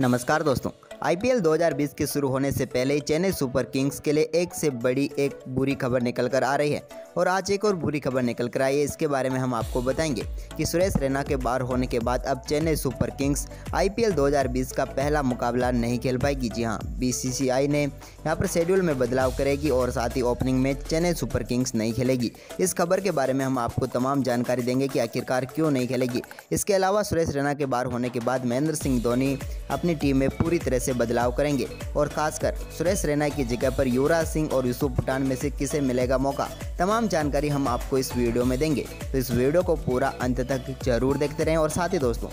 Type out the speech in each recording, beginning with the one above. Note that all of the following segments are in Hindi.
नमस्कार दोस्तों आईपीएल 2020 के शुरू होने से पहले ही चेन्नई सुपर किंग्स के लिए एक से बड़ी एक बुरी खबर निकल कर आ रही है और आज एक और बुरी खबर निकल कर आई है इसके बारे में हम आपको बताएंगे कि सुरेश रैना के बाहर होने के बाद अब चेन्नई सुपर किंग्स आईपीएल 2020 का पहला मुकाबला नहीं खेल पाएगी जी हाँ बीसीसीआई ने यहाँ पर शेड्यूल में बदलाव करेगी और साथ ही opening match Chennai Super Kings नहीं खेलेगी इस खबर के बारे में हम आपको तमाम जानकारी देंगे कि आखिरकार क्यों नहीं खेलेगी इसके अलावा सुरेश रैना के बाहर होने के बाद महेंद्र सिंह धोनी अपनी टीम में पूरी तरह से बदलाव करेंगे और खासकर सुरेश रैना की जगह पर युवराज सिंह और यूसुफ पठान में से किसे मिलेगा मौका तमाम जानकारी हम आपको इस वीडियो में देंगे तो इस वीडियो को पूरा अंत तक जरूर देखते रहें और साथ ही दोस्तों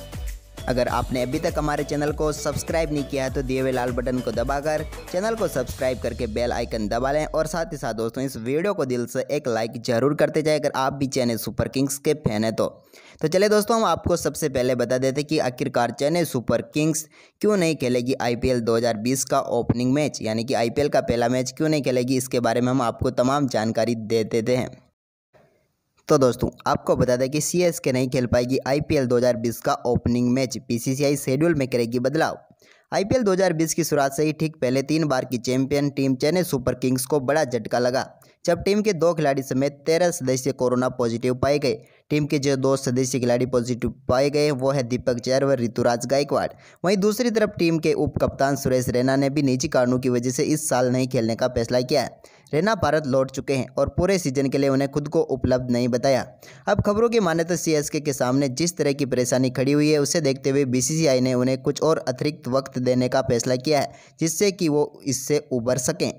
अगर आपने अभी तक हमारे चैनल को सब्सक्राइब नहीं किया है तो दिए हुए लाल बटन को दबाकर चैनल को सब्सक्राइब करके बेल आइकन दबा लें और साथ ही साथ दोस्तों इस वीडियो को दिल से एक लाइक जरूर करते जाए अगर आप भी चेन्नई सुपर किंग्स के फैन हैं तो तो चले दोस्तों हम आपको सबसे पहले बता देते कि आखिरकार चेन्नई सुपर किंग्स क्यों नहीं खेलेगी आई 2020 का ओपनिंग मैच यानी कि आई का पहला मैच क्यों नहीं खेलेगी इसके बारे में हम आपको तमाम जानकारी दे देते हैं तो दोस्तों आपको बता दें कि सी एस के नहीं खेल पाएगी आईपीएल 2020 का ओपनिंग मैच बीसीसीआई शेड्यूल में करेगी बदलाव आईपीएल 2020 की शुरुआत से ही ठीक पहले तीन बार की champion team Chennai Super Kings को बड़ा झटका लगा जब टीम के दो खिलाड़ी समेत तेरह सदस्य कोरोना पॉजिटिव पाए गए टीम के जो दो सदस्य खिलाड़ी पॉजिटिव पाए गए वो है दीपक चैर व ऋतुराज गायकवाड़ वहीं दूसरी तरफ टीम के उप कप्तान सुरेश रैना ने भी निजी कारणों की वजह से इस साल नहीं खेलने का फैसला किया है रैना भारत लौट चुके हैं और पूरे सीजन के लिए उन्हें खुद को उपलब्ध नहीं बताया अब खबरों की माने तो सीएसके के सामने जिस तरह की परेशानी खड़ी हुई है उसे देखते हुए बीसीसीआई ने उन्हें कुछ और अतिरिक्त वक्त देने का फैसला किया है जिससे कि वो इससे उबर सकें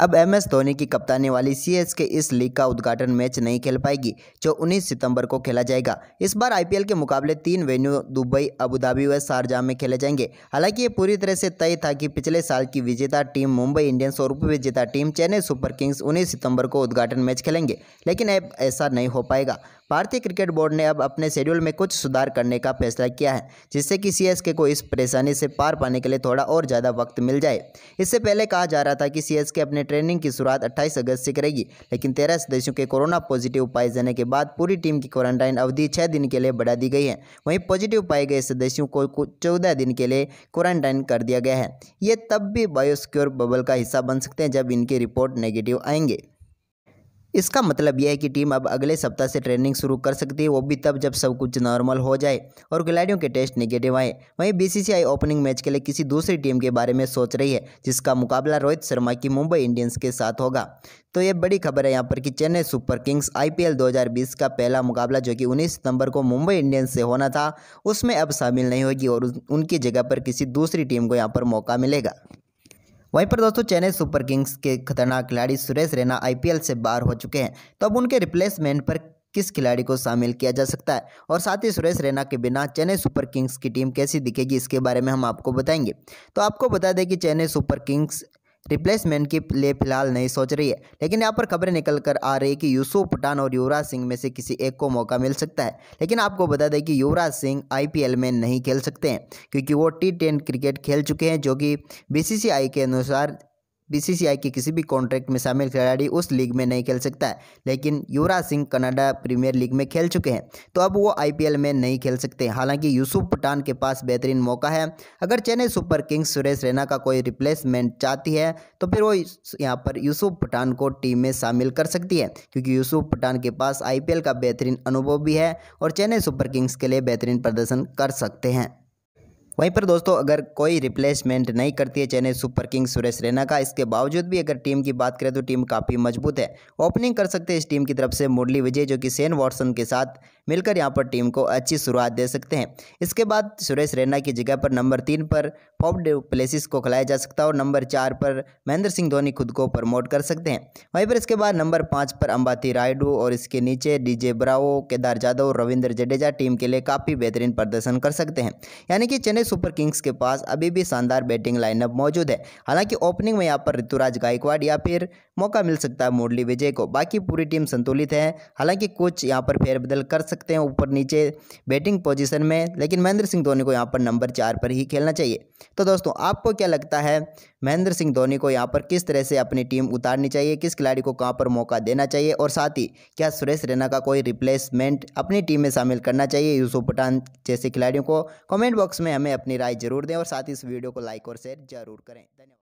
अब एम एस धोनी की कप्तानी वाली सी एस के इस लीग का उद्घाटन मैच नहीं खेल पाएगी जो 19 सितंबर को खेला जाएगा इस बार आईपीएल के मुकाबले तीन वेन्यू दुबई अबूधाबी व शारजहा में खेले जाएंगे हालांकि ये पूरी तरह से तय था कि पिछले साल की विजेता टीम मुंबई इंडियंस और उपविजेता टीम चेन्नई सुपर किंग्स उन्नीस सितंबर को उद्घाटन मैच खेलेंगे लेकिन अब ऐसा नहीं हो पाएगा भारतीय क्रिकेट बोर्ड ने अब अपने शेड्यूल में कुछ सुधार करने का फैसला किया है जिससे कि सीएसके को इस परेशानी से पार पाने के लिए थोड़ा और ज़्यादा वक्त मिल जाए इससे पहले कहा जा रहा था कि सीएसके अपने ट्रेनिंग की शुरुआत 28 अगस्त से करेगी लेकिन तेरह सदस्यों के कोरोना पॉजिटिव पाए जाने के बाद पूरी टीम की क्वारंटाइन अवधि छह दिन के लिए बढ़ा दी गई है वहीं पॉजिटिव पाए गए सदस्यों को चौदह दिन के लिए क्वारंटाइन कर दिया गया है ये तब भी बायोस्क्योर बबल का हिस्सा बन सकते हैं जब इनकी रिपोर्ट नेगेटिव आएंगे इसका मतलब यह है कि टीम अब अगले सप्ताह से ट्रेनिंग शुरू कर सकती है वो भी तब जब सब कुछ नॉर्मल हो जाए और खिलाड़ियों के टेस्ट नेगेटिव आए वहीं बीसीसीआई ओपनिंग मैच के लिए किसी दूसरी टीम के बारे में सोच रही है जिसका मुकाबला रोहित शर्मा की मुंबई इंडियंस के साथ होगा तो ये बड़ी खबर है यहाँ पर कि Chennai Super Kings I P का पहला मुकाबला जो कि उन्नीस सितंबर को मुंबई इंडियंस से होना था उसमें अब शामिल नहीं होगी और उनकी जगह पर किसी दूसरी टीम को यहाँ पर मौका मिलेगा वहीं पर दोस्तों चेन्नई सुपर किंग्स के खतरनाक खिलाड़ी सुरेश रैना आईपीएल से बाहर हो चुके हैं तो अब उनके रिप्लेसमेंट पर किस खिलाड़ी को शामिल किया जा सकता है और साथ ही सुरेश रैना के बिना चेन्नई सुपर किंग्स की टीम कैसी दिखेगी इसके बारे में हम आपको बताएंगे तो आपको बता दें कि चेन्नई सुपर किंग्स रिप्लेसमेंट के लिए फिलहाल नहीं सोच रही है लेकिन यहाँ पर खबरें निकल कर आ रही है कि यूसुफ पठान और युवराज सिंह में से किसी एक को मौका मिल सकता है लेकिन आपको बता दें कि युवराज सिंह आईपीएल में नहीं खेल सकते हैं क्योंकि वो टी क्रिकेट खेल चुके हैं जो कि बीसीसीआई के अनुसार बीसीसीआई के किसी भी कॉन्ट्रैक्ट में शामिल खिलाड़ी उस लीग में नहीं खेल सकता है लेकिन Yuvraj Singh Canada Premier League में खेल चुके हैं तो अब वो आईपीएल में नहीं खेल सकते हालांकि यूसुफ पठान के पास बेहतरीन मौका है अगर चेन्नई सुपर किंग्स सुरेश रैना का कोई रिप्लेसमेंट चाहती है तो फिर वो यहाँ पर यूसुफ पठान को टीम में शामिल कर सकती है क्योंकि यूसुफ पठान के पास आई का बेहतरीन अनुभव भी है और चेन्नई सुपर किंग्स के लिए बेहतरीन प्रदर्शन कर सकते हैं वहीं पर दोस्तों अगर कोई रिप्लेसमेंट नहीं करती है चेन्नई सुपर किंग्स सुरेश रैना का इसके बावजूद भी अगर टीम की बात करें तो टीम काफ़ी मजबूत है ओपनिंग कर सकते हैं इस टीम की तरफ से मुरली विजय जो कि सेन वॉटसन के साथ मिलकर यहाँ पर टीम को अच्छी शुरुआत दे सकते हैं इसके बाद सुरेश रैना की जगह पर नंबर तीन पर पॉप प्लेसिस को खिलाया जा सकता है और नंबर चार पर महेंद्र सिंह धोनी खुद को प्रमोट कर सकते हैं वहीं पर इसके बाद नंबर पाँच पर अंबाती रायडू और इसके नीचे डीजे ब्रावो केदार जादव और रविंद्र जडेजा टीम के लिए काफ़ी बेहतरीन प्रदर्शन कर सकते हैं यानी कि चेन्नई सुपर किंग्स के पास अभी भी शानदार बैटिंग लाइनअप मौजूद है हालांकि ओपनिंग में यहाँ पर ऋतुराज गायकवाड़ या फिर मौका मिल सकता है मुरली विजय को बाकी पूरी टीम संतुलित है हालांकि कुछ यहाँ पर फेरबदल कर सकते सकते हैं ऊपर नीचे बैटिंग पोजीशन में लेकिन महेंद्र सिंह धोनी को यहाँ पर नंबर चार पर ही खेलना चाहिए तो दोस्तों आपको क्या लगता है महेंद्र सिंह धोनी को यहाँ पर किस तरह से अपनी टीम उतारनी चाहिए किस खिलाड़ी को कहाँ पर मौका देना चाहिए और साथ ही क्या सुरेश रैना का कोई रिप्लेसमेंट अपनी टीम में शामिल करना चाहिए यूसुफ पठान जैसे खिलाड़ियों को कमेंट बॉक्स में हमें अपनी राय जरूर दें और साथ ही इस वीडियो को लाइक और शेयर जरूर करें धन्यवाद